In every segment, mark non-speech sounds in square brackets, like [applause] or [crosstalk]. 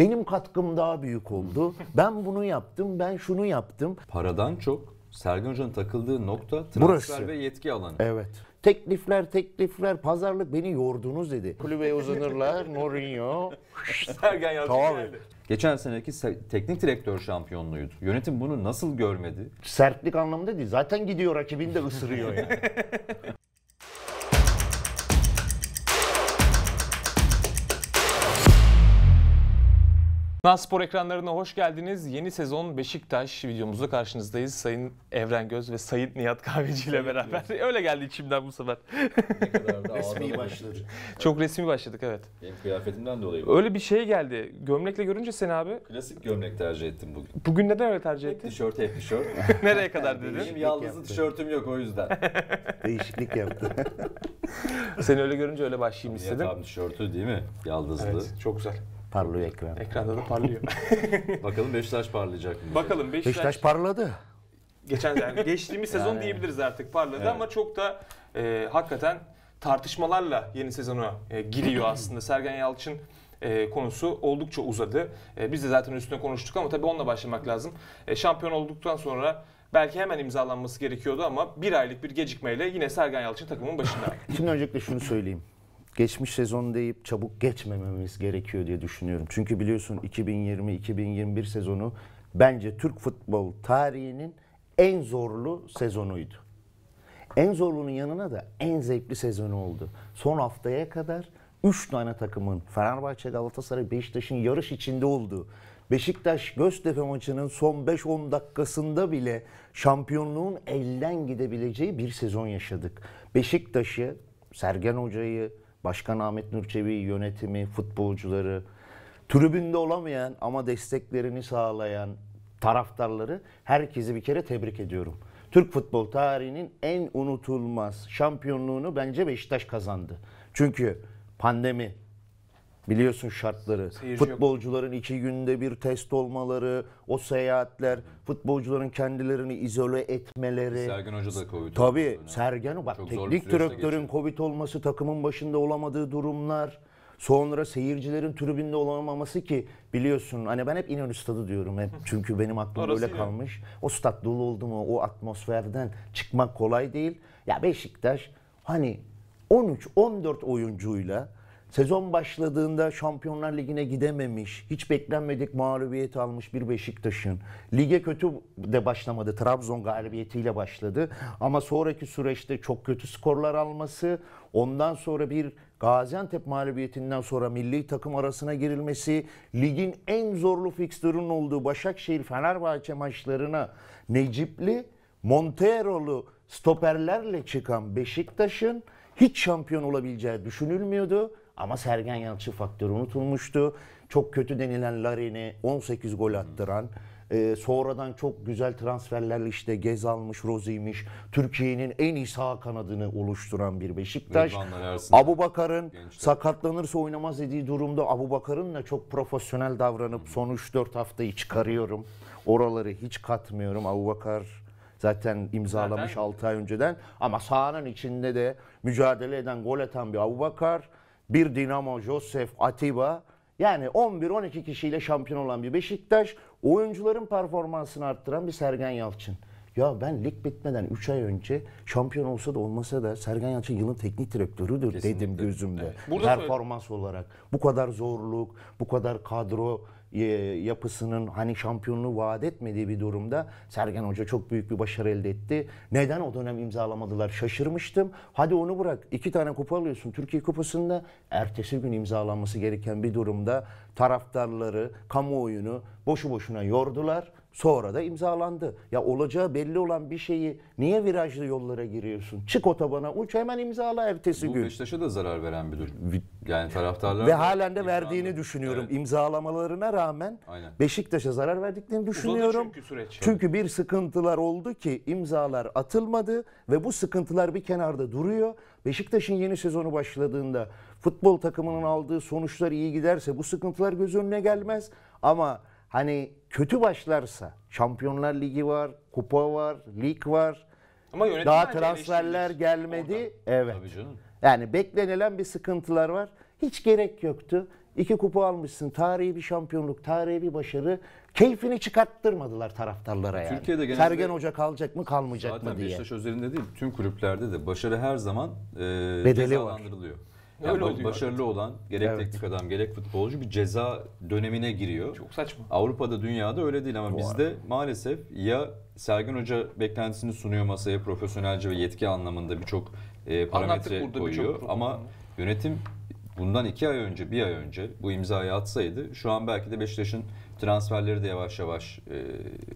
Benim katkım daha büyük oldu. [laughs] ben bunu yaptım, ben şunu yaptım. Paradan çok Sergen Hoca'nın takıldığı nokta transfer Burası. ve yetki alanı. Evet. Teklifler, teklifler, pazarlık beni yordunuz dedi. Kulübeye uzanırlar, [laughs] Mourinho. Sergen yazdı tamam. geldi. Geçen seneki teknik direktör şampiyonluğuydu. Yönetim bunu nasıl görmedi? Sertlik anlamında değil. Zaten gidiyor rakibini de ısırıyor yani. [laughs] Naspor ekranlarına hoş geldiniz. Yeni sezon Beşiktaş videomuzda karşınızdayız. Sayın Evren Göz ve Sayın Nihat Kahveci ile beraber. [laughs] Öyle geldi içimden bu sefer. Ne kadar [laughs] resmi başladık. Çok resmi başladık evet. Benim kıyafetimden dolayı. bu. Öyle bir şey geldi. Gömlekle görünce seni abi. Klasik gömlek tercih ettim bugün. Bugün neden öyle tercih Hep ettin? tişört hep tişört. [laughs] Nereye kadar dedin? Benim yaldızlı yaptı. tişörtüm yok o yüzden. Değişiklik yaptı. Seni öyle görünce öyle başlayayım Nihat istedim. abi tişörtü değil mi? Yaldızlı. Evet, çok güzel. Parlıyor ekran. Ekranda da parlıyor. [laughs] Bakalım Beşiktaş parlayacak mı? Bakalım Beşiktaş, Beşiktaş parladı. Geçen yani geçtiğimiz [laughs] sezon diyebiliriz artık parladı evet. ama çok da e, hakikaten tartışmalarla yeni sezonu e, giriyor aslında. Sergen Yalçın e, konusu oldukça uzadı. E, biz de zaten üstüne konuştuk ama tabii onunla başlamak lazım. E, şampiyon olduktan sonra belki hemen imzalanması gerekiyordu ama bir aylık bir gecikmeyle yine Sergen Yalçın takımın başında. [laughs] Şimdi öncelikle şunu söyleyeyim geçmiş sezon deyip çabuk geçmememiz gerekiyor diye düşünüyorum. Çünkü biliyorsun 2020-2021 sezonu bence Türk futbol tarihinin en zorlu sezonuydu. En zorluğunun yanına da en zevkli sezonu oldu. Son haftaya kadar 3 tane takımın Fenerbahçe, Galatasaray, Beşiktaş'ın yarış içinde olduğu Beşiktaş Göztepe maçının son 5-10 dakikasında bile şampiyonluğun elden gidebileceği bir sezon yaşadık. Beşiktaş'ı, Sergen Hoca'yı, Başkan Ahmet Nurçevi yönetimi, futbolcuları, tribünde olamayan ama desteklerini sağlayan taraftarları herkesi bir kere tebrik ediyorum. Türk futbol tarihinin en unutulmaz şampiyonluğunu bence Beşiktaş kazandı. Çünkü pandemi, Biliyorsun şartları. Seyirci Futbolcuların yok. iki günde bir test olmaları, o seyahatler, futbolcuların kendilerini izole etmeleri. Sergen Hoca da Covid Tabii oldu. Sergen bak Çok teknik direktörün Covid olması, takımın başında olamadığı durumlar. Sonra seyircilerin tribünde olamaması ki biliyorsun hani ben hep İnönü Stadı diyorum hep çünkü benim aklım böyle kalmış. O stat dolu oldu mu o atmosferden çıkmak kolay değil. Ya Beşiktaş hani 13-14 oyuncuyla Sezon başladığında Şampiyonlar Ligi'ne gidememiş, hiç beklenmedik mağlubiyet almış bir Beşiktaş'ın. Lige kötü de başlamadı. Trabzon galibiyetiyle başladı. Ama sonraki süreçte çok kötü skorlar alması, ondan sonra bir Gaziantep mağlubiyetinden sonra milli takım arasına girilmesi, ligin en zorlu fikstürün olduğu Başakşehir-Fenerbahçe maçlarına Necipli, Montero'lu stoperlerle çıkan Beşiktaş'ın hiç şampiyon olabileceği düşünülmüyordu ama Sergen Yalçın faktörü unutulmuştu. Çok kötü denilen Larin'i 18 gol attıran, e, sonradan çok güzel transferlerle işte Gez almış, Rozi'ymiş, Türkiye'nin en iyi sağ kanadını oluşturan bir Beşiktaş. Abu Bakar'ın sakatlanırsa oynamaz dediği durumda Abu Bakar'ın da çok profesyonel davranıp son 3-4 haftayı çıkarıyorum. Oraları hiç katmıyorum. Abu Bakar zaten imzalamış Nereden? 6 ay önceden. Ama sahanın içinde de mücadele eden, gol atan bir Abu Bakar bir Dinamo Josef Atiba yani 11-12 kişiyle şampiyon olan bir Beşiktaş oyuncuların performansını arttıran bir Sergen Yalçın. Ya ben lig bitmeden 3 ay önce şampiyon olsa da olmasa da Sergen Yalçın yılın teknik direktörüdür Kesinlikle. dedim gözümde. Evet. Performans olarak bu kadar zorluk, bu kadar kadro e, yapısının hani şampiyonluğu vaat etmediği bir durumda Sergen Hoca çok büyük bir başarı elde etti. Neden o dönem imzalamadılar şaşırmıştım. Hadi onu bırak iki tane kupa alıyorsun Türkiye Kupası'nda ertesi gün imzalanması gereken bir durumda taraftarları, kamuoyunu boşu boşuna yordular. Sonra da imzalandı. Ya olacağı belli olan bir şeyi niye virajlı yollara giriyorsun? Çık otobana uç hemen imzala ertesi Bu gün. Bu Beşiktaş'a da zarar veren bir durum. Yani taraftarlar... Ve halen de verdiğini düşünüyorum. Evet. İmzalamalarına rağmen Beşiktaş'a zarar verdiklerini düşünüyorum. Uzadı çünkü süreç. Çünkü bir sıkıntılar oldu ki imzalar atılmadı ve bu sıkıntılar bir kenarda duruyor. Beşiktaş'ın yeni sezonu başladığında futbol takımının aldığı sonuçlar iyi giderse bu sıkıntılar göz önüne gelmez. Ama hani kötü başlarsa Şampiyonlar Ligi var, kupa var, lig var. Ama daha transferler gelmedi. Oradan. Evet. Tabii canım. Yani beklenilen bir sıkıntılar var. Hiç gerek yoktu. İki kupa almışsın. Tarihi bir şampiyonluk, tarihi bir başarı. Keyfini çıkarttırmadılar taraftarlara yani. Türkiye'de genelde Sergen Hoca kalacak mı, kalmayacak mı diye. Zaten Beşiktaş özelinde değil, tüm kulüplerde de başarı her zaman e, bedeli cezalandırılıyor. Var. Yani Öyle Başarılı artık. olan gerek evet. teknik adam gerek futbolcu bir ceza dönemine giriyor. Çok saçma. Avrupa'da dünyada öyle değil ama Bu bizde maalesef ya Sergen Hoca beklentisini sunuyor masaya profesyonelce ve yetki anlamında birçok e, parametre koyuyor. Bir ama yönetim bundan iki ay önce, bir ay önce bu imzayı atsaydı şu an belki de Beşiktaş'ın transferleri de yavaş yavaş e,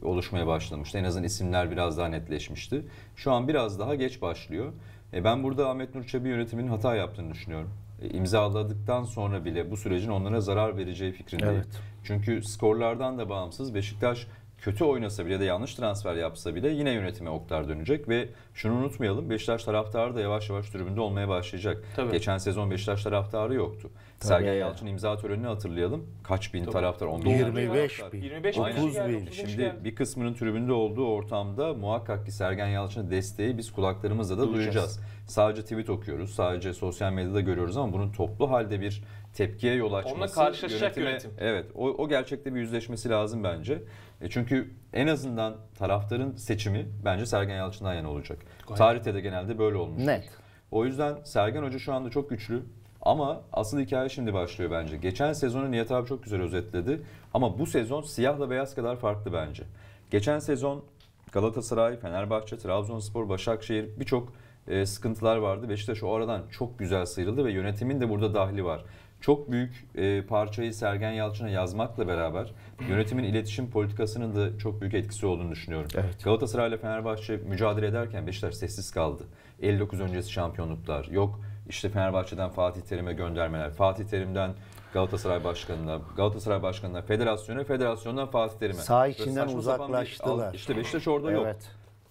oluşmaya başlamıştı. En azından isimler biraz daha netleşmişti. Şu an biraz daha geç başlıyor. E ben burada Ahmet Nur Çebi yönetiminin hata yaptığını düşünüyorum. E, imzaladıktan sonra bile bu sürecin onlara zarar vereceği fikrindeyim. Evet. Çünkü skorlardan da bağımsız Beşiktaş kötü oynasa bile de yanlış transfer yapsa bile yine yönetime oklar dönecek ve şunu unutmayalım Beşiktaş taraftarı da yavaş yavaş tribünde olmaya başlayacak. Tabii. Geçen sezon Beşiktaş taraftarı yoktu. Tabii Sergen ya. Yalçın imza törenini hatırlayalım. Kaç bin Tabii. taraftar? 25 bin 25 bin. 25 30 bin. Şimdi bir kısmının tribünde olduğu ortamda muhakkak ki Sergen Yalçın'ın desteği biz kulaklarımızla da duyacağız. Sadece tweet okuyoruz, sadece sosyal medyada görüyoruz ama bunun toplu halde bir tepkiye yol açması. Onunla karşılaşacak yönetime, yönetim. Evet, o, o gerçekte bir yüzleşmesi lazım bence. E çünkü en azından taraftarın seçimi bence Sergen Yalçın'dan yana olacak. Gayet. Tarihte de genelde böyle olmuş. Net. O yüzden Sergen Hoca şu anda çok güçlü. Ama asıl hikaye şimdi başlıyor bence. Geçen sezonu Nihat abi çok güzel özetledi. Ama bu sezon siyahla beyaz kadar farklı bence. Geçen sezon Galatasaray, Fenerbahçe, Trabzonspor, Başakşehir birçok e, sıkıntılar vardı. Beşiktaş o aradan çok güzel sıyrıldı ve yönetimin de burada dahli var çok büyük e, parçayı Sergen Yalçın'a yazmakla beraber yönetimin iletişim politikasının da çok büyük etkisi olduğunu düşünüyorum. Evet. Galatasaray ile Fenerbahçe mücadele ederken Beşiktaş sessiz kaldı. 59 öncesi şampiyonluklar yok. İşte Fenerbahçe'den Fatih Terim'e göndermeler, Fatih Terim'den Galatasaray Başkanı'na, Galatasaray Başkanı'na, federasyona, federasyondan Fatih Terim'e. Sağ içinden uzaklaştılar. Bir, işte Beşiktaş orada evet. yok.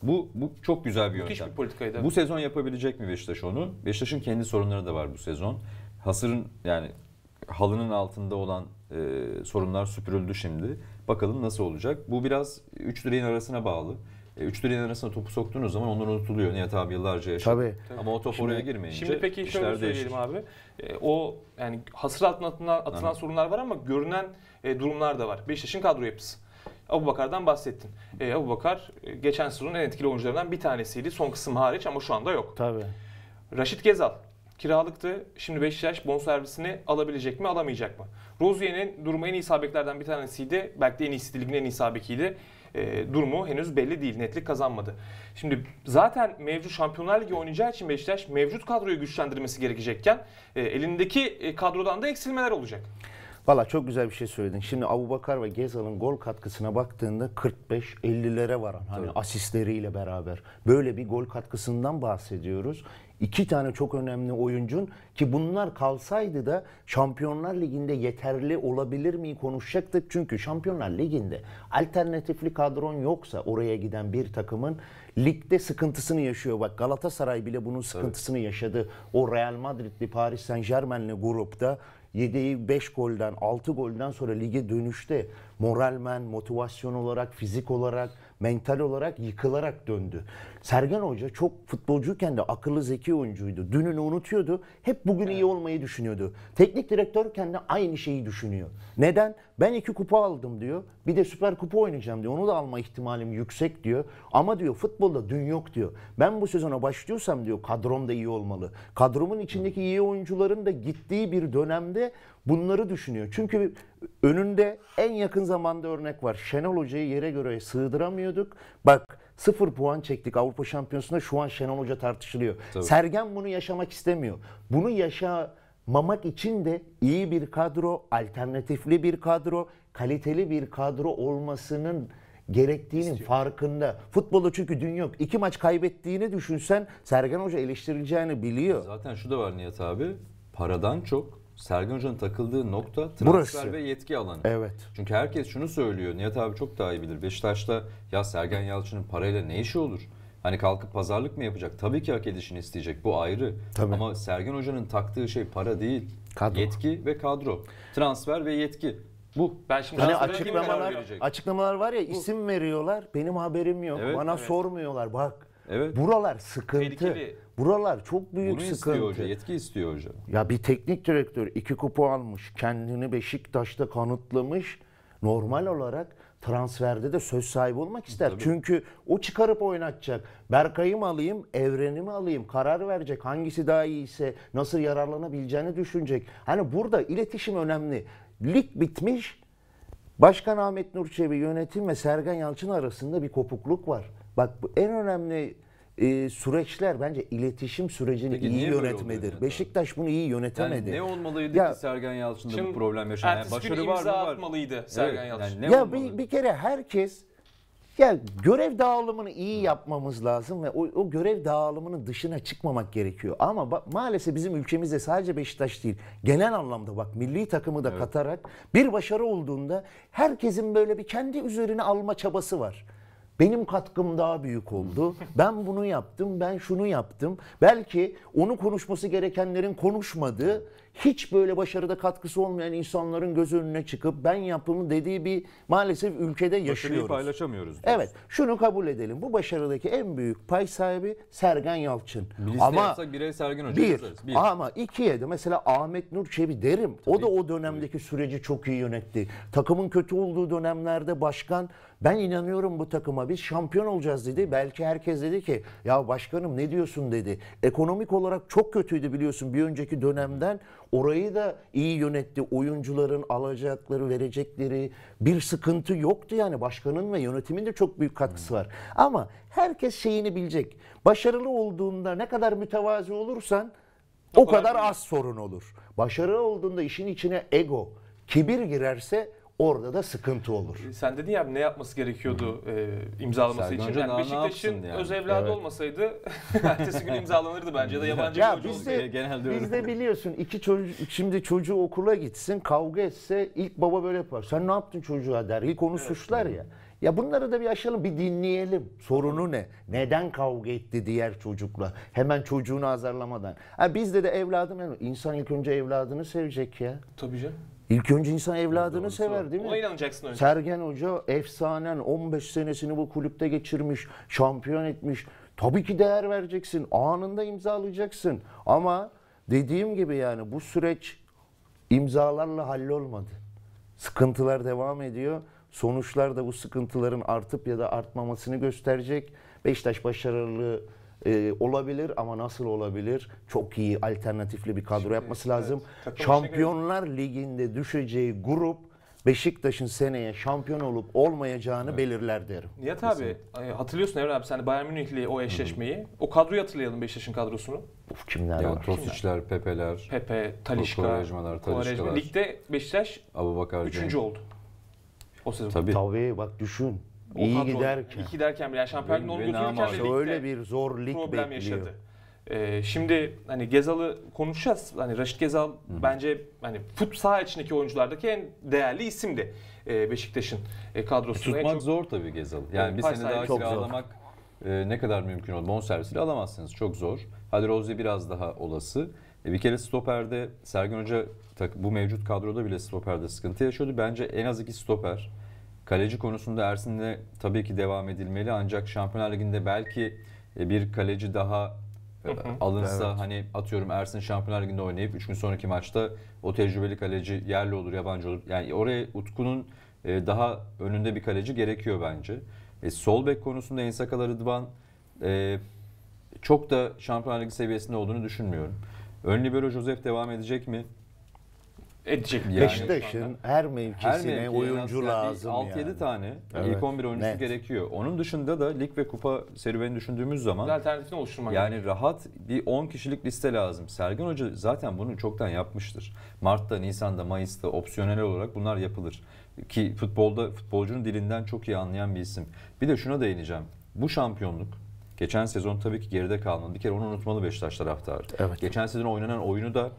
Bu, bu çok güzel bir Müthiş yöntem. bir politikaydı. Bu sezon yapabilecek mi Beşiktaş onu? Beşiktaş'ın kendi sorunları da var bu sezon hasırın yani halının altında olan e, sorunlar süpürüldü şimdi. Bakalım nasıl olacak. Bu biraz üç direğin arasına bağlı. E, üç liranın arasına topu soktuğunuz zaman onlar unutuluyor. Nihat abi yıllarca yaşadı. Tabii. Ama o top şimdi, oraya girmeyince Şimdi peki şöyle söyleyelim değişir. abi. E, o yani hasır altına atılan, atılan Aha. sorunlar var ama görünen e, durumlar da var. Beşiktaş'ın kadro yapısı. Abu Bakar'dan bahsettin. E, Abu Bakar e, geçen sezonun en etkili oyuncularından bir tanesiydi. Son kısım hariç ama şu anda yok. Tabii. Raşit Gezal kiralıktı. Şimdi Beşiktaş bonservisini alabilecek mi alamayacak mı? Rozier'in durumu en iyi sabeklerden bir tanesiydi. Belki de en iyisi ligin en iyi sabekiydi. E, ee, durumu henüz belli değil. Netlik kazanmadı. Şimdi zaten mevcut Şampiyonlar Ligi oynayacağı için Beşiktaş mevcut kadroyu güçlendirmesi gerekecekken e, elindeki e, kadrodan da eksilmeler olacak. Valla çok güzel bir şey söyledin. Şimdi Abubakar ve Gezal'ın gol katkısına baktığında 45-50'lere varan hani asistleriyle beraber böyle bir gol katkısından bahsediyoruz. İki tane çok önemli oyuncun ki bunlar kalsaydı da Şampiyonlar Ligi'nde yeterli olabilir mi konuşacaktık. Çünkü Şampiyonlar Ligi'nde alternatifli kadron yoksa oraya giden bir takımın ligde sıkıntısını yaşıyor. Bak Galatasaray bile bunun sıkıntısını evet. yaşadı. O Real Madrid'li Paris Saint Germain'li grupta yedeği 5 golden 6 golden sonra lige dönüşte moralmen, motivasyon olarak, fizik olarak mental olarak yıkılarak döndü. Sergen Hoca çok futbolcuyken de akıllı zeki oyuncuydu. Dününü unutuyordu. Hep bugün evet. iyi olmayı düşünüyordu. Teknik direktörken de aynı şeyi düşünüyor. Neden? Ben iki kupa aldım diyor. Bir de süper kupa oynayacağım diyor. Onu da alma ihtimalim yüksek diyor. Ama diyor futbolda dün yok diyor. Ben bu sezona başlıyorsam diyor kadrom da iyi olmalı. Kadromun içindeki iyi oyuncuların da gittiği bir dönemde bunları düşünüyor. Çünkü önünde en yakın zamanda örnek var. Şenol Hoca'yı yere göre sığdıramıyorduk. Bak sıfır puan çektik Avrupa Şampiyonası'nda şu an Şenol Hoca tartışılıyor. Tabii. Sergen bunu yaşamak istemiyor. Bunu yaşa Mamak için de iyi bir kadro, alternatifli bir kadro, kaliteli bir kadro olmasının gerektiğinin İstiyor. farkında. Futbolda çünkü dün yok. İki maç kaybettiğini düşünsen Sergen Hoca eleştirileceğini biliyor. Zaten şu da var Nihat abi. Paradan çok Sergen Hoca'nın takıldığı nokta transfer Burası. ve yetki alanı. Evet. Çünkü herkes şunu söylüyor. Nihat abi çok daha iyi bilir. Beşiktaş'ta ya Sergen Yalçın'ın parayla ne işi olur? Hani kalkıp pazarlık mı yapacak? Tabii ki hak edişini isteyecek. Bu ayrı. Tabii. Ama Sergen Hoca'nın taktığı şey para değil. Kadro. Yetki ve kadro. Transfer ve yetki. Bu. Ben şimdi hani açıklamalar açıklamalar var ya Bu. isim veriyorlar. Benim haberim yok. Evet, Bana evet. sormuyorlar. Bak. Evet. Buralar sıkıntı. Tehlikeli. Buralar çok büyük Bunu sıkıntı. Istiyor hoca, yetki istiyor hoca. Ya bir teknik direktör iki kupa almış, kendini Beşiktaş'ta kanıtlamış. Normal olarak transferde de söz sahibi olmak ister. Tabii. Çünkü o çıkarıp oynatacak. Berkay'ı mı alayım, Evren'i mi alayım? Karar verecek. Hangisi daha iyiyse nasıl yararlanabileceğini düşünecek. Hani burada iletişim önemli. Lig bitmiş. Başkan Ahmet Nur Çebi yönetim ve Sergen Yalçın arasında bir kopukluk var. Bak bu en önemli e, süreçler bence iletişim sürecini Peki, iyi yönetmedir. Beşiktaş bunu iyi yönetemedi. Yani ne olmalıydı Ya- ki Sergen Yalçın'da bu problem yaşayan? Yani başarı var mı? imza Var. atmalıydı Sergen Evet, Yalçın. yani ya olmalı? bir, bir kere herkes ya görev dağılımını iyi yapmamız lazım ve o, o görev dağılımının dışına çıkmamak gerekiyor. Ama ba- maalesef bizim ülkemizde sadece Beşiktaş değil genel anlamda bak milli takımı da katarak bir başarı olduğunda herkesin böyle bir kendi üzerine alma çabası var benim katkım daha büyük oldu. Ben bunu yaptım, ben şunu yaptım. Belki onu konuşması gerekenlerin konuşmadığı, hiç böyle başarıda katkısı olmayan insanların göz önüne çıkıp ben yapımı dediği bir maalesef ülkede yaşıyoruz. Başarıyı paylaşamıyoruz. Diyorsun. Evet, şunu kabul edelim. Bu başarıdaki en büyük pay sahibi Sergen Yalçın. Liste ama yapsak birey Sergen Hoca bir, bir, ama ikiye de mesela Ahmet Nur Çebi derim. Tabii, o da o dönemdeki süreci çok iyi yönetti. Takımın kötü olduğu dönemlerde başkan ben inanıyorum bu takıma biz şampiyon olacağız dedi. Belki herkes dedi ki ya başkanım ne diyorsun dedi. Ekonomik olarak çok kötüydü biliyorsun bir önceki dönemden. Orayı da iyi yönetti. Oyuncuların alacakları, verecekleri bir sıkıntı yoktu yani. Başkanın ve yönetimin de çok büyük katkısı var. Ama herkes şeyini bilecek. Başarılı olduğunda ne kadar mütevazi olursan o kadar az sorun olur. başarılı olduğunda işin içine ego, kibir girerse Orada da sıkıntı olur. E, sen dedin ya ne yapması gerekiyordu e, imzalaması Sergen için. Yani Beşiktaş'ın yani? öz evladı evet. olmasaydı [laughs] ertesi gün imzalanırdı bence ya da yabancı ya bir biz de, genelde Biz de biliyorsun iki çocuk şimdi çocuğu okula gitsin kavga etse ilk baba böyle yapar. Sen ne yaptın çocuğa der. İlk onu evet. suçlar ya. Ya bunları da bir aşalım, bir dinleyelim. Sorunu ne? Neden kavga etti diğer çocukla? Hemen çocuğunu azarlamadan. Ha bizde de evladın insan ilk önce evladını sevecek ya. Tabii canım. İlk önce insan evladını Doğrusu. sever değil mi? Ona inanacaksın önce. Sergen Hoca efsanen 15 senesini bu kulüpte geçirmiş, şampiyon etmiş. Tabii ki değer vereceksin, anında imzalayacaksın. Ama dediğim gibi yani bu süreç imzalarla hallolmadı. Sıkıntılar devam ediyor. Sonuçlar da bu sıkıntıların artıp ya da artmamasını gösterecek. Beşiktaş başarılı e, olabilir ama nasıl olabilir? Çok iyi alternatifli bir kadro Şimdi, yapması lazım. Evet, Şampiyonlar göre... Ligi'nde düşeceği grup Beşiktaş'ın seneye şampiyon olup olmayacağını evet. belirler derim. Nihat abi e, hatırlıyorsun Evren abi sen de Bayern Münih'li o eşleşmeyi. Hı. O kadroyu hatırlayalım Beşiktaş'ın kadrosunu. Uf kimler ya, var? Tosic'ler, Pepe'ler, Pepe, Talişka, Kovarejmalar, Talişka'lar. Ligde Beşiktaş Abubakar 3. oldu. O sezon. Tabii. Tabii bak düşün. İyi kadro, giderken. İyi giderken bile yani Şampiyonlar Ligi'ni onu götürürken de ligde öyle bir zor lig problem bekliyor. yaşadı. Ee, şimdi hani Gezal'ı konuşacağız. Hani Raşit Gezal Hı. bence hani fut saha içindeki oyunculardaki en değerli isimdi ee, Beşiktaş'ın e, kadrosunda. Tutmak çok, zor tabii Gezal. Yani bir sene daha kiralamak e, ne kadar mümkün olur. Bonservisiyle alamazsınız. Çok zor. Hadi Rozzi biraz daha olası. E, bir kere stoperde Sergen Hoca bu mevcut kadroda bile stoperde sıkıntı yaşıyordu. Bence en az iki stoper Kaleci konusunda Ersin'le tabii ki devam edilmeli ancak Şampiyonlar Ligi'nde belki e, bir kaleci daha e, alınsa evet. hani atıyorum Ersin Şampiyonlar Ligi'nde oynayıp 3 gün sonraki maçta o tecrübeli kaleci yerli olur, yabancı olur. Yani oraya Utku'nun e, daha önünde bir kaleci gerekiyor bence. E, sol bek konusunda Ensakala Rıdvan e, çok da Şampiyonlar Ligi seviyesinde olduğunu düşünmüyorum. Ön libero Josef devam edecek mi? edecek yani. Beşiktaş'ın her mevkisine her mevkiye oyuncu lazım 6-7 yani. tane evet. ilk 11 oyuncusu Net. gerekiyor. Onun dışında da lig ve kupa serüveni düşündüğümüz zaman alternatifini oluşturmak yani gerekiyor. rahat bir 10 kişilik liste lazım. Sergen Hoca zaten bunu çoktan yapmıştır. Mart'ta, Nisan'da, Mayıs'ta opsiyonel olarak bunlar yapılır. Ki futbolda futbolcunun dilinden çok iyi anlayan bir isim. Bir de şuna değineceğim. Bu şampiyonluk Geçen sezon tabii ki geride kalmadı. Bir kere onu unutmalı Beşiktaş taraftarı. Evet. Geçen sezon oynanan oyunu da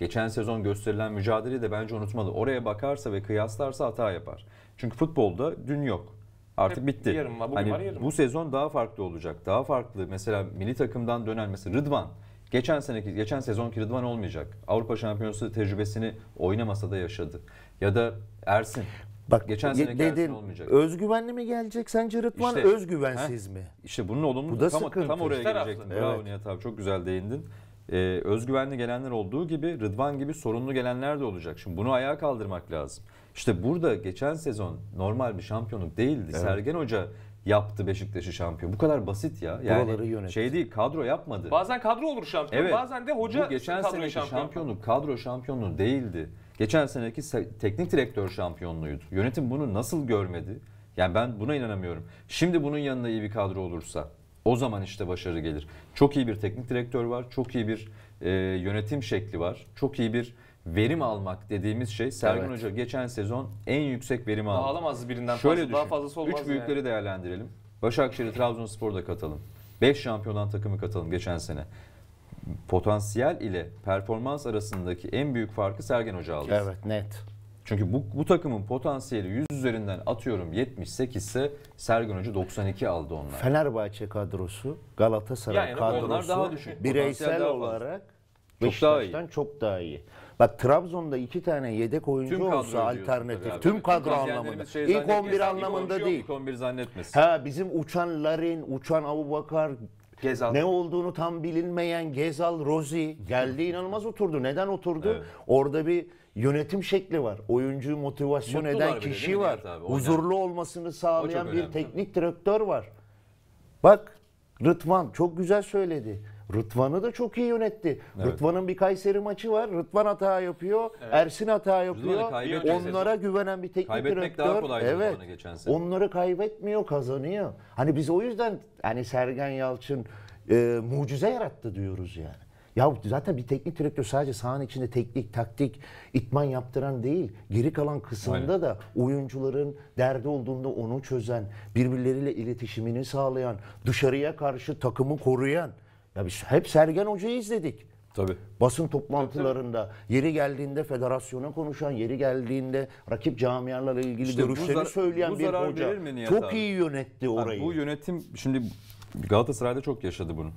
Geçen sezon gösterilen mücadeleyi de bence unutmalı. Oraya bakarsa ve kıyaslarsa hata yapar. Çünkü futbolda dün yok. Artık Hep bitti. Yarın var, bugün hani var, yarın bu sezon daha farklı olacak. Daha farklı. Mesela milli takımdan dönen mesela Rıdvan geçen seneki geçen sezonki Rıdvan olmayacak. Avrupa Şampiyonası tecrübesini oynamasa da yaşadı. Ya da Ersin Bak geçen sene dedin, olmayacak. Özgüvenli mi gelecek sence Rıdvan işte, özgüvensiz heh, mi? İşte bunun olumlu bu da tam, sıkıntı. tam oraya işte gelecektin. Bravo evet. Nihat abi çok güzel değindin e, özgüvenli gelenler olduğu gibi Rıdvan gibi sorunlu gelenler de olacak. Şimdi bunu ayağa kaldırmak lazım. İşte burada geçen sezon normal bir şampiyonluk değildi. Evet. Sergen Hoca yaptı Beşiktaş'ı şampiyon. Bu kadar basit ya. Yani şey değil kadro yapmadı. Bazen kadro olur şampiyon. Evet. Bazen de hoca Bu geçen kadro seneki şampiyon. şampiyonluk kadro şampiyonluğu değildi. Geçen seneki teknik direktör şampiyonluğuydu. Yönetim bunu nasıl görmedi? Yani ben buna inanamıyorum. Şimdi bunun yanında iyi bir kadro olursa o zaman işte başarı gelir. Çok iyi bir teknik direktör var, çok iyi bir e, yönetim şekli var, çok iyi bir verim almak dediğimiz şey Sergen evet. Hoca geçen sezon en yüksek verim aldı. alamaz birinden Şöyle fazla, düşün, daha fazlası olmaz. Üç büyükleri yani. değerlendirelim. Başakşehir'i Trabzonspor'da katalım. 5 şampiyonan takımı katalım geçen sene. Potansiyel ile performans arasındaki en büyük farkı Sergen Hoca aldı. Evet net. Çünkü bu, bu takımın potansiyeli 100 üzerinden atıyorum 78 ise Sergen Hoca 92 aldı onlar. Fenerbahçe kadrosu, Galatasaray yani kadrosu daha düşük. bireysel daha olarak Beşiktaş'tan çok, çok daha iyi. Bak Trabzon'da iki tane yedek oyuncu tüm olsa alternatif. Tüm kadro tüm anlamında. Şey İlk 11 anlamında İlk değil. İlk 11 zannetmesin. Ha bizim uçan Larin, uçan Abubakar, Gezal. Ne olduğunu tam bilinmeyen Gezal, Rozi geldi inanılmaz oturdu. Neden oturdu? Evet. Orada bir yönetim şekli var. Oyuncuyu motivasyon Mutlular eden bile, kişi var. Abi, Huzurlu yani. olmasını sağlayan bir teknik direktör var. Bak Rıdvan çok güzel söyledi. Rıdvan'ı da çok iyi yönetti. Evet. Rıdvan'ın bir Kayseri maçı var. Rıdvan hata yapıyor. Evet. Ersin hata yapıyor. Onlara sezon. güvenen bir teknik Kaybetmek direktör. daha kolay evet. geçen sene. Onları kaybetmiyor, kazanıyor. Hani biz o yüzden hani Sergen Yalçın e, mucize yarattı diyoruz yani. Ya zaten bir teknik direktör sadece sahanın içinde teknik, taktik, itman yaptıran değil. Geri kalan kısımda Aynen. da oyuncuların derdi olduğunda onu çözen, birbirleriyle iletişimini sağlayan, dışarıya karşı takımı koruyan ya biz hep Sergen Hoca'yı izledik. Tabii. Basın toplantılarında, yeri geldiğinde federasyona konuşan, yeri geldiğinde rakip camialarla ilgili işte görüşlerini söyleyen bir hoca. Çok abi. iyi yönetti orayı. Ha, bu yönetim şimdi Galatasaray'da çok yaşadı bunu.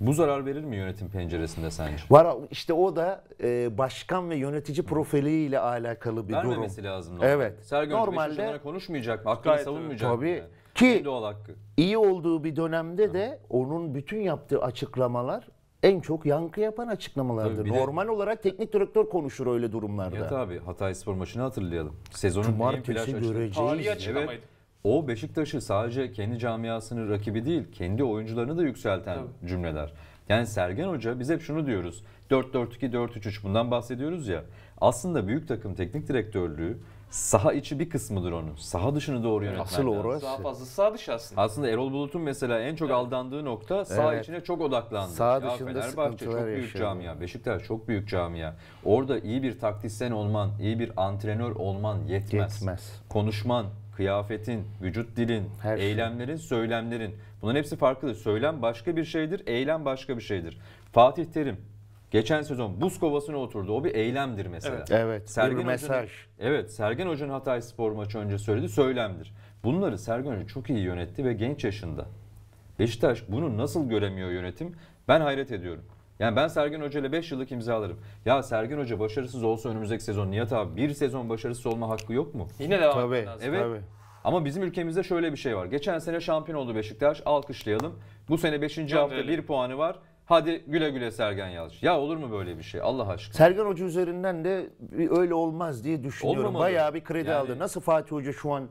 Bu zarar verir mi yönetim penceresinde sence? Var işte o da e, başkan ve yönetici profiliyle alakalı bir Vermemesi durum. Vermemesi lazım. Normalde. Evet. Sergen normalde konuşmayacak mı? Hakkını savunmayacak tabii, mı? Yani? Ki hakkı. iyi olduğu bir dönemde de onun bütün yaptığı açıklamalar en çok yankı yapan açıklamalardır. Tabii bir de- Normal olarak teknik direktör konuşur öyle durumlarda. Evet abi Hatay Spor maçını hatırlayalım. Sezonun en flash Cumartesi açığı. göreceğiz. Evet. O Beşiktaş'ı sadece kendi camiasının rakibi değil, kendi oyuncularını da yükselten cümleler. Yani Sergen Hoca biz hep şunu diyoruz. 4-4-2, 4-3-3 bundan bahsediyoruz ya. Aslında büyük takım teknik direktörlüğü saha içi bir kısmıdır onun. Saha dışını doğru yönetmen Asıl orası. Daha fazla sağ dışı aslında. Aslında Erol Bulut'un mesela en çok evet. aldandığı nokta sağ evet. içine çok odaklandı. Sağ ya dışında Fenerbahçe çok büyük yaşadım. camia. Beşiktaş çok büyük camia. Orada iyi bir taktisyen olman, iyi bir antrenör olman yetmez. Yetmez. Konuşman, kıyafetin, vücut dilin, Her şey. eylemlerin, şey. söylemlerin. Bunların hepsi farklıdır. Söylem başka bir şeydir, eylem başka bir şeydir. Fatih Terim Geçen sezon buz kovasına oturdu. O bir eylemdir mesela. Evet. Sergen bir mesaj. Hoca, evet. Sergen Hoca'nın Hatay Spor maçı önce söyledi. Söylemdir. Bunları Sergen Hoca çok iyi yönetti ve genç yaşında. Beşiktaş bunu nasıl göremiyor yönetim? Ben hayret ediyorum. Yani ben Sergen Hoca ile 5 yıllık imzalarım. Ya Sergen Hoca başarısız olsa önümüzdeki sezon Nihat abi bir sezon başarısız olma hakkı yok mu? Yine devam tabii, lazım. Evet. Tabii. Ama bizim ülkemizde şöyle bir şey var. Geçen sene şampiyon oldu Beşiktaş. Alkışlayalım. Bu sene 5. hafta 1 puanı var. Hadi güle güle Sergen Yalçın. Ya olur mu böyle bir şey Allah aşkına? Sergen Hoca üzerinden de öyle olmaz diye düşünüyorum. Olmamalı. Bayağı bir kredi yani... aldı. Nasıl Fatih Hoca şu an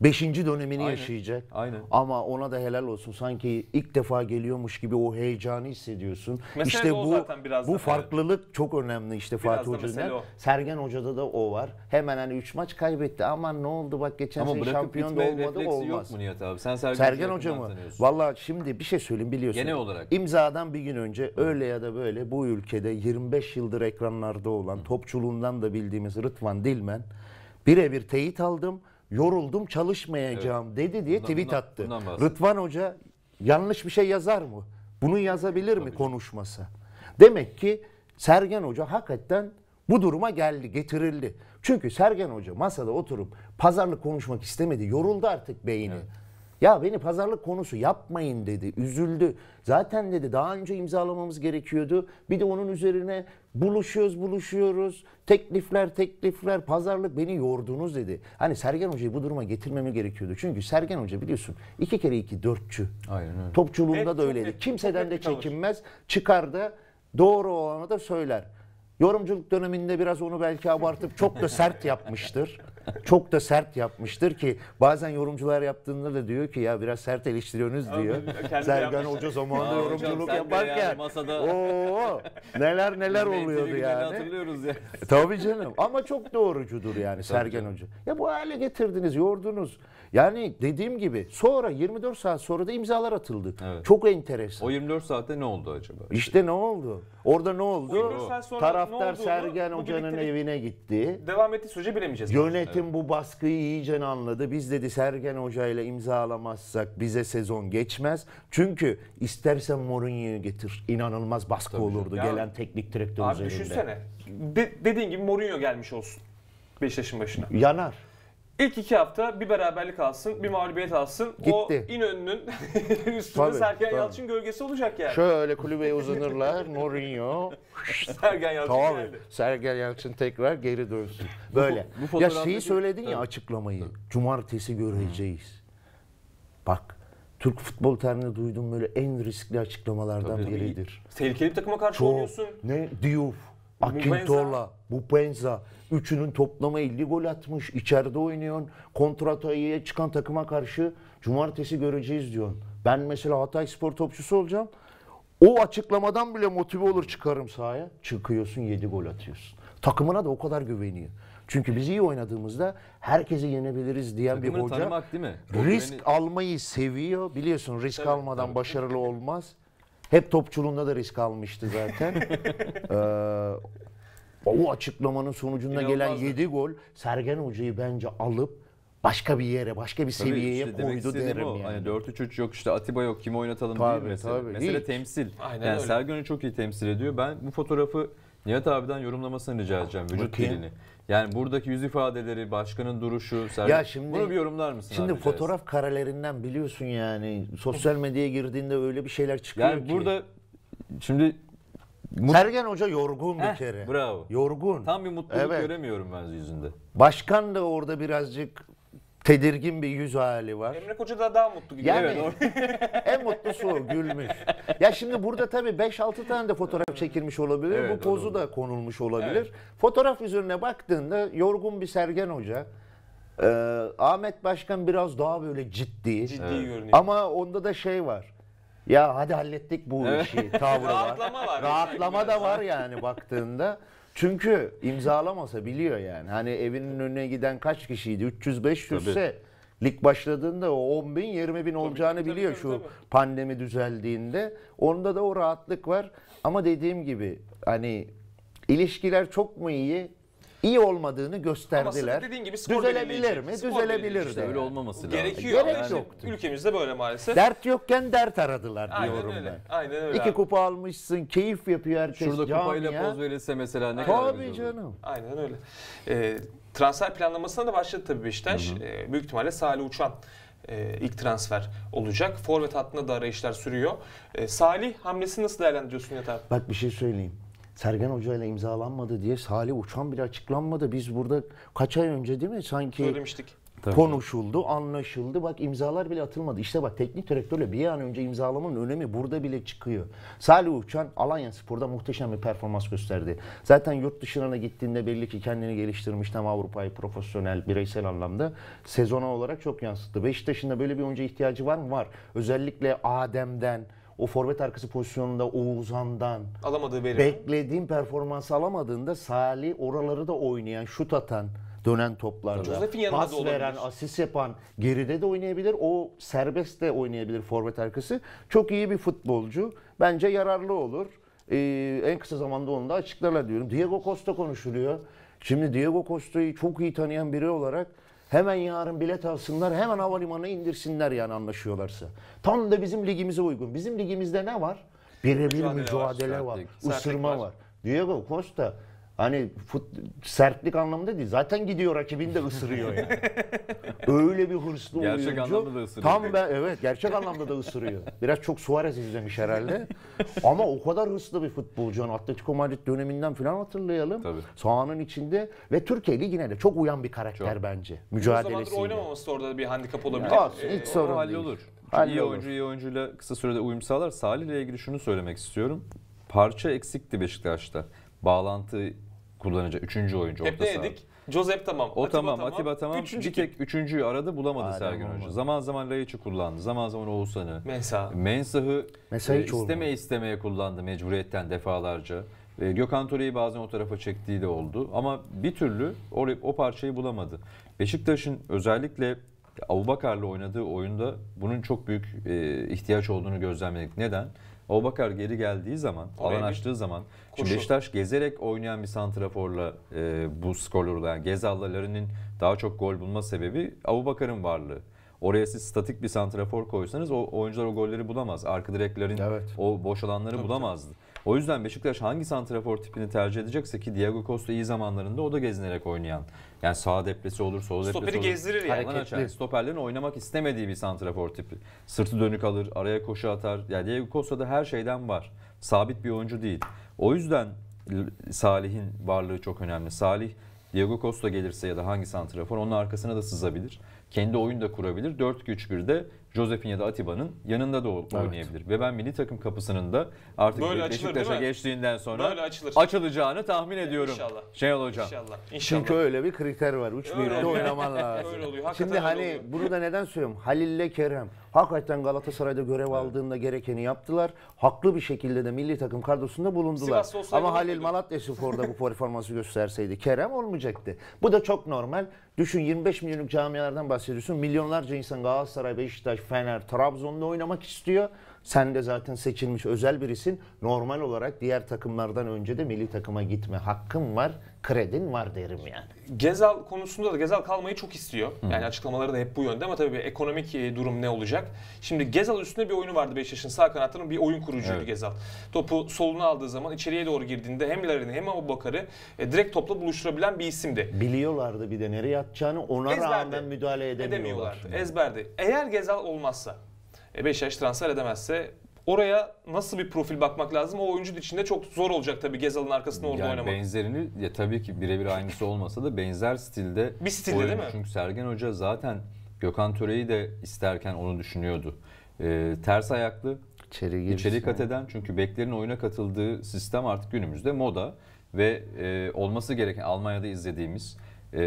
Beşinci dönemini Aynen. yaşayacak. Aynen. Ama ona da helal olsun. Sanki ilk defa geliyormuş gibi o heyecanı hissediyorsun. Mesele işte bu zaten biraz bu farklılık evet. çok önemli işte biraz Fatih Hoca'da. Sergen Hoca'da da o var. Hemen hani 3 maç kaybetti. Aman ne oldu bak geçen ama sene şampiyon da olmadı olmaz. yok mu Nihat abi? Sen Sergen, Sergen Hoca mı? Valla şimdi bir şey söyleyeyim biliyorsun. Genel olarak. İmzadan bir gün önce Hı. öyle ya da böyle bu ülkede 25 yıldır ekranlarda olan Hı. topçuluğundan da bildiğimiz Rıdvan Dilmen birebir teyit aldım yoruldum çalışmayacağım evet. dedi diye bundan, tweet bundan, attı. Bundan bahsedeyim. Rıdvan Hoca yanlış bir şey yazar mı? Bunu yazabilir Tabii mi konuşmasa? Demek ki Sergen Hoca hakikaten bu duruma geldi, getirildi. Çünkü Sergen Hoca masada oturup pazarlık konuşmak istemedi. Yoruldu artık beyni. Evet. Ya beni pazarlık konusu yapmayın dedi. Üzüldü. Zaten dedi daha önce imzalamamız gerekiyordu. Bir de onun üzerine buluşuyoruz buluşuyoruz. Teklifler teklifler pazarlık beni yordunuz dedi. Hani Sergen Hoca'yı bu duruma getirmemi gerekiyordu. Çünkü Sergen Hoca biliyorsun iki kere iki dörtçü. Aynen öyle. Topçuluğunda hep, da öyleydi. Kimseden de çekinmez. Çıkar da doğru olanı da söyler. Yorumculuk döneminde biraz onu belki abartıp çok da sert yapmıştır. Çok da sert yapmıştır ki bazen yorumcular yaptığında da diyor ki ya biraz sert eleştiriyorsunuz diyor. Sergen Hoca zamanında ya yorumculuk yaparken yani masada... [laughs] oo, neler neler oluyordu yani. Hatırlıyoruz ya. E, tabii canım ama çok doğrucudur yani Sergen Hoca. Ya bu hale getirdiniz, yordunuz. Yani dediğim gibi sonra 24 saat sonra da imzalar atıldı. Evet. Çok enteresan. O 24 saatte ne oldu acaba? İşte ne oldu? Orada ne oldu? Taraftar ne Sergen Hoca'nın evine gitti. Devam ettiği sürece bilemeyeceğiz. Yönetim evet. bu baskıyı iyice anladı. Biz dedi Sergen Hoca ile imzalamazsak bize sezon geçmez. Çünkü istersen Mourinho'yu getir. İnanılmaz baskı Tabii olurdu canım. gelen teknik direktör abi üzerinde. Abi düşünsene. De- dediğin gibi Mourinho gelmiş olsun. Beşiktaş'ın başına. Yanar. İlk iki hafta bir beraberlik alsın, bir mağlubiyet alsın. Gitti. O İnönü'nün [laughs] üstünde tabii, Sergen tabii. Yalçın gölgesi olacak yani. Şöyle kulübeye uzanırlar, [laughs] Mourinho. Sergen Yalçın Tamam. geldi. Sergen Yalçın tekrar geri dönsün. Böyle. Bu, bu ya şeyi söyledin ya açıklamayı. açıklamayı. Cumartesi göreceğiz. Bak. Türk futbol tarihinde duyduğum böyle en riskli açıklamalardan tabii, biridir. Tehlikeli bir takıma karşı Çok, oynuyorsun. Ne? Diouf. Akintola, bu Bupenza. Üçünün toplama 50 gol atmış. İçeride oynuyorsun. Kontratayı'ya çıkan takıma karşı cumartesi göreceğiz diyorsun. Ben mesela Hatay spor topçusu olacağım. O açıklamadan bile motive olur çıkarım sahaya. Çıkıyorsun 7 gol atıyorsun. Takımına da o kadar güveniyor. Çünkü biz iyi oynadığımızda herkesi yenebiliriz diyen Takımını bir hoca. tanımak değil mi? risk güveni... almayı seviyor. Biliyorsun risk tabii, almadan tabii. başarılı olmaz. Hep topçuluğunda da risk almıştı zaten. [laughs] ee, o açıklamanın sonucunda gelen 7 gol Sergen Hoca'yı bence alıp başka bir yere, başka bir tabii seviyeye işte koydu derim o. yani. Hani 4-3-3 yok işte Atiba yok kim oynatalım tabii, değil mesela. Tabii, mesele hiç. temsil. Aynen yani öyle. Sergen'i çok iyi temsil ediyor. Ben bu fotoğrafı Nihat abiden yorumlamasını rica edeceğim vücut Bakayım. dilini. Yani buradaki yüz ifadeleri, başkanın duruşu, servis. Ya şimdi, bunu bir yorumlar mısın? Şimdi abi fotoğraf caiz? karelerinden biliyorsun yani sosyal medyaya girdiğinde öyle bir şeyler çıkıyor yani ki. Yani burada şimdi Mut... Sergen Hoca yorgun Heh, bir kere. Bravo. Yorgun. Tam bir mutluluk evet. göremiyorum ben yüzünde. Başkan da orada birazcık tedirgin bir yüz hali var. Emre Koca da daha mutlu gibi. Yani, evet, [laughs] en mutlusu o gülmüş. Ya şimdi burada tabii 5-6 tane de fotoğraf çekilmiş olabilir. Evet, Bu pozu da konulmuş olabilir. Evet. Fotoğraf üzerine baktığında yorgun bir Sergen Hoca. Ee, Ahmet Başkan biraz daha böyle ciddi. Ciddi evet. görünüyor. Ama onda da şey var. Ya hadi hallettik bu evet. işi tavrı [laughs] var. Rahatlama var. Rahatlama da var yani baktığında. Çünkü imzalamasa biliyor yani. Hani evinin önüne giden kaç kişiydi? 300-500 ise lig başladığında o 10 bin 20 bin olacağını tabii, biliyor tabii, şu tabii. pandemi düzeldiğinde. Onda da o rahatlık var. Ama dediğim gibi hani ilişkiler çok mu iyi? iyi olmadığını gösterdiler. Ama dediğin gibi skor Düzelebilir mi? Skor Düzelebilir de. öyle olmaması lazım. Gerekiyor. Gerek yani yoktu. Ülkemizde böyle maalesef. Dert yokken dert aradılar Aynen diyorum öyle. ben. Aynen öyle. İki abi. kupa almışsın, keyif yapıyor herkes. Şurada kupayla poz verilse mesela ne kadar Tabii canım. Aynen öyle. Ee, transfer planlamasına da başladı tabii Beşiktaş. Hı ee, büyük ihtimalle Salih Uçan e, ilk transfer olacak. Forvet hattında da arayışlar sürüyor. E, Salih hamlesini nasıl değerlendiriyorsun Yatar? Bak bir şey söyleyeyim. Sergen Hoca ile imzalanmadı diye Salih Uçan bile açıklanmadı. Biz burada kaç ay önce değil mi sanki söylemiştik. konuşuldu, anlaşıldı. Bak imzalar bile atılmadı. İşte bak teknik direktörle bir an önce imzalamanın önemi burada bile çıkıyor. Salih Uçan Alanya Spor'da muhteşem bir performans gösterdi. Zaten yurt dışına gittiğinde belli ki kendini geliştirmiş hem Avrupa'yı profesyonel, bireysel anlamda sezona olarak çok yansıttı. Beşiktaş'ın da böyle bir oyuncuya ihtiyacı var mı? Var. Özellikle Adem'den, o forvet arkası pozisyonunda Oğuzhan'dan alamadığı verim. Beklediğim performansı alamadığında Salih oraları da oynayan, şut atan, dönen toplarda pas veren, olabilir. asist yapan, geride de oynayabilir. O serbest de oynayabilir forvet arkası. Çok iyi bir futbolcu. Bence yararlı olur. Ee, en kısa zamanda onu da açıklarlar diyorum. Diego Costa konuşuluyor. Şimdi Diego Costa'yı çok iyi tanıyan biri olarak Hemen yarın bilet alsınlar, hemen havalimanına indirsinler yani anlaşıyorlarsa. Tam da bizim ligimize uygun. Bizim ligimizde ne var? Birebir mücadele var, sertlik, var sertlik ısırma var. var. Diego Costa Hani fut, sertlik anlamında değil. Zaten gidiyor rakibini de ısırıyor yani. [laughs] Öyle bir hırslı gerçek oyuncu. Gerçek anlamda da ısırıyor. Tam ben evet gerçek anlamda da ısırıyor. Biraz çok Suarez izlemiş herhalde. Ama o kadar hırslı bir futbolcu. Yani Atletico Madrid döneminden falan hatırlayalım. Tabii. Sahanın içinde ve Türkiye yine de çok uyan bir karakter çok. bence. Mücadelesiyle. O zamandır oynamaması da orada bir handikap olabilir. Yani, olsun, hiç ee, sorun o değil. Olur. Halli iyi oyuncu iyi oyuncuyla kısa sürede uyum sağlar. Salih ile ilgili şunu söylemek istiyorum. Parça eksikti Beşiktaş'ta. Bağlantı kullanıcı Üçüncü oyuncu Hep orta ne dedik? Josep tamam. O Atiba tamam, Atiba tamam. Üçüncü bir tek üçüncüyü aradı bulamadı Adem Sergen Hoca. Zaman zaman Laiç'i kullandı. Zaman zaman Oğuzhan'ı. Mensah. Mensah'ı Mesah e, isteme istemeye kullandı mecburiyetten defalarca. E, Gökhan Töre'yi bazen o tarafa çektiği de oldu. Ama bir türlü o, o parçayı bulamadı. Beşiktaş'ın özellikle Avubakar'la oynadığı oyunda bunun çok büyük e, ihtiyaç olduğunu gözlemledik. Neden? Obakar geri geldiği zaman, Oraya alan açtığı zaman şimdi Beşiktaş gezerek oynayan bir santraforla e, bu skorları yani Gezal'la daha çok gol bulma sebebi Abubakar'ın varlığı. Oraya siz statik bir santrafor koysanız o oyuncular o golleri bulamaz. Arka direklerin evet. o boş alanları Tabii. bulamazdı. O yüzden Beşiktaş hangi santrafor tipini tercih edecekse ki Diego Costa iyi zamanlarında o da gezinerek oynayan. Yani sağ depresi olur, sol depresi olur. gezdirir yani. Hareketli. Açar. Stoperlerin oynamak istemediği bir santrafor tipi. Sırtı dönük alır, araya koşu atar. Yani Diego Costa'da her şeyden var. Sabit bir oyuncu değil. O yüzden Salih'in varlığı çok önemli. Salih Diego Costa gelirse ya da hangi santrafor onun arkasına da sızabilir kendi oyun da kurabilir. 4-3-1'de Josef'in ya da Atiba'nın yanında da oynayabilir. Evet. Ve ben milli takım kapısının da artık Böyle Beşiktaş'a geçtiğinden sonra Böyle açılır. açılacağını tahmin ediyorum. İnşallah. Şey olacak İnşallah. İnşallah. Çünkü öyle bir kriter var. 3 birlikte oynaman [laughs] lazım. öyle oluyor. Hakikaten Şimdi hani oluyor. bunu da neden söylüyorum? Halil'le Kerem. Hakikaten Galatasaray'da görev aldığında gerekeni yaptılar. Haklı bir şekilde de milli takım kadrosunda bulundular. Ama Halil Malatya Spor'da bu performansı gösterseydi Kerem olmayacaktı. Bu da çok normal. Düşün 25 milyonluk camialardan bahsediyorsun. Milyonlarca insan Galatasaray, Beşiktaş, Fener, Trabzon'da oynamak istiyor. Sen de zaten seçilmiş özel birisin. Normal olarak diğer takımlardan önce de milli takıma gitme hakkın var kredin var derim yani. Gezal konusunda da Gezal kalmayı çok istiyor. Hı. Yani açıklamaları da hep bu yönde ama tabii bir ekonomik e, durum ne olacak? Şimdi Gezal üstünde bir oyunu vardı Beşiktaş'ın sağ kanatının bir oyun kurucuydu evet. Gezal. Topu soluna aldığı zaman içeriye doğru girdiğinde hem Larin'i hem Abubakar'ı e, direkt topla buluşturabilen bir isimdi. Biliyorlardı bir de nereye atacağını ona Ezberdi. rağmen müdahale edemiyorlardı. Edemiyorlardı. Ezberdi. Eğer Gezal olmazsa e, yaş transfer edemezse Oraya nasıl bir profil bakmak lazım? O oyuncu için de çok zor olacak tabii Gezal'ın arkasında orada yani oynamak. Benzerini ya tabii ki birebir aynısı olmasa da benzer stilde. Bir stilde oyuncu. değil mi? Çünkü Sergen Hoca zaten Gökhan Töre'yi de isterken onu düşünüyordu. Ee, ters ayaklı, içeri, içeri kat eden çünkü beklerin oyuna katıldığı sistem artık günümüzde moda ve e, olması gereken Almanya'da izlediğimiz e,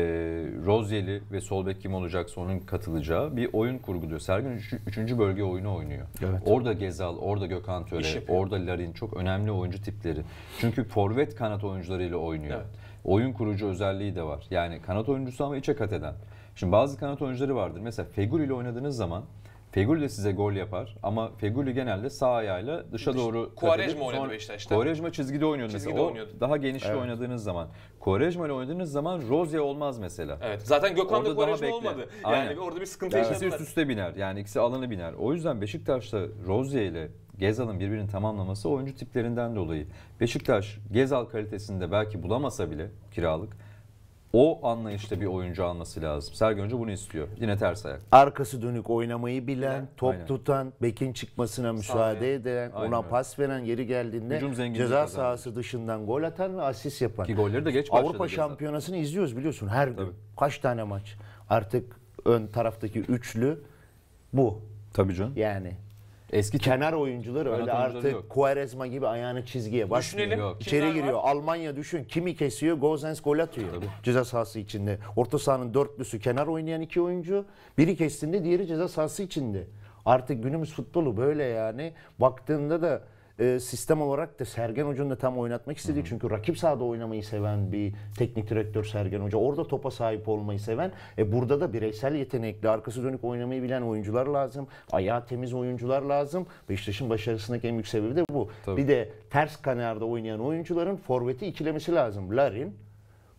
Rozyeli ve Solbek kim olacaksa onun katılacağı bir oyun kurguluyor. Sergün 3. üçüncü bölge oyunu oynuyor. Evet. Orada Gezal, orada Gökhan Töre, orada Larin çok önemli oyuncu tipleri. Çünkü forvet kanat oyuncularıyla oynuyor. Evet. Oyun kurucu özelliği de var. Yani kanat oyuncusu ama içe kat eden. Şimdi bazı kanat oyuncuları vardır. Mesela Fegur ile oynadığınız zaman Fegül de size gol yapar ama Fegül'ü genelde sağ ayağıyla dışa doğru Kuvarejma oynadı Beşiktaş'ta. Kuvarejma çizgide oynuyordu çizgide mesela. Oynuyordu. O daha genişli evet. oynadığınız zaman. Kuvarejma ile oynadığınız zaman Rozier olmaz mesela. Evet. Zaten Gökhan da Kuvarejma olmadı. Aynen. Yani orada bir sıkıntı yani yaşadılar. İkisi üst üste biner. Yani ikisi alanı biner. O yüzden Beşiktaş'ta Rozier ile Gezal'ın birbirini tamamlaması oyuncu tiplerinden dolayı. Beşiktaş Gezal kalitesinde belki bulamasa bile kiralık o anlayışta bir oyuncu alması lazım. Sergen Hoca bunu istiyor. Yine ters ayak. Arkası dönük oynamayı bilen, top Aynen. tutan, bekin çıkmasına müsaade Aynen. eden, Aynen. ona pas veren, yeri geldiğinde ceza sahası dışından gol atan ve asist yapan. Ki golleri de geç başladı. Avrupa ceza. Şampiyonası'nı izliyoruz biliyorsun her gün. Tabii. Kaç tane maç. Artık ön taraftaki üçlü bu. Tabii canım. Yani Eski kenar oyuncuları Kanat öyle artık yok. Quaresma gibi ayağını çizgiye basmıyor. Düşünelim. İçeri giriyor. var? Almanya düşün kimi kesiyor? Gozens gol atıyor. Ceza sahası içinde. Orta sahanın dörtlüsü kenar oynayan iki oyuncu. Biri kestiğinde diğeri ceza sahası içinde. Artık günümüz futbolu böyle yani. Baktığında da e, sistem olarak da Sergen Hoca'nı da tam oynatmak istedik. Hı-hı. Çünkü rakip sahada oynamayı seven bir teknik direktör Sergen Hoca. Orada topa sahip olmayı seven. E, burada da bireysel yetenekli, arkası dönük oynamayı bilen oyuncular lazım. Ayağı temiz oyuncular lazım. Beşiktaş'ın başarısındaki en büyük sebebi de bu. Tabii. Bir de ters kanarda oynayan oyuncuların forveti ikilemesi lazım. Larin,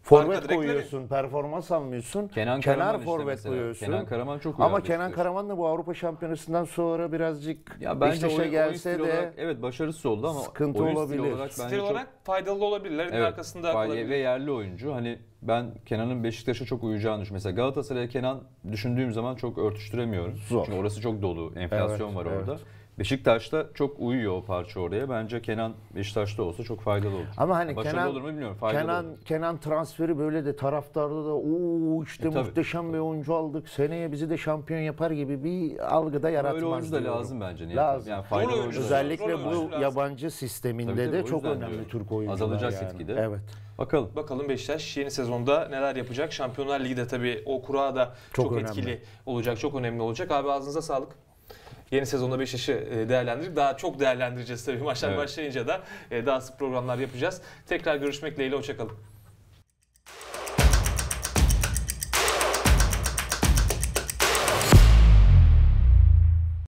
Forvet koyuyorsun, performans almıyorsun. Kenan kenar işte forvet mesela. koyuyorsun. Kenan Karaman çok Ama Kenan Beşiktaş'a. Karaman da bu Avrupa Şampiyonası'ndan sonra birazcık Ya bence oyun, Beşiktaş'a oyun gelse de olarak evet başarısız oldu ama sıkıntı oyun stili olabilir. olarak bence Stil çok- olarak faydalı olabilirler. Evet, arkasında fay- ve yerli oyuncu. Hani ben Kenan'ın Beşiktaş'a çok uyacağını düşünüyorum. Mesela Galatasaray'a Kenan düşündüğüm zaman çok örtüştüremiyorum. Zor. Çünkü orası çok dolu. Enflasyon Evet, var evet. orada. Beşiktaş'ta çok uyuyor o parça oraya. Bence Kenan Beşiktaş'ta olsa çok faydalı olur. Ama hani Başarılı Kenan, olur mu bilmiyorum. Faydalı Kenan, olur. Kenan transferi böyle de taraftarda da o işte e, muhteşem tabii. bir oyuncu aldık. Seneye bizi de şampiyon yapar gibi bir algıda yaratmaz. Öyle oyuncu da diyorum. lazım bence. Niye lazım. Yani faydalı oyuncu. Özellikle bu lazım. yabancı sisteminde tabii, tabii, de çok önemli diyorum. Türk oyuncular. Azalacak yani. gitgide. Evet. Bakalım. Bakalım Beşiktaş yeni sezonda neler yapacak. Şampiyonlar Ligi'de tabii o kura da çok, çok etkili olacak. Çok önemli olacak. Abi ağzınıza sağlık yeni sezonda Beşiktaş'ı e, değerlendirdik. Daha çok değerlendireceğiz tabii maçlar evet. başlayınca da e, daha sık programlar yapacağız. Tekrar görüşmek dileğiyle hoşçakalın.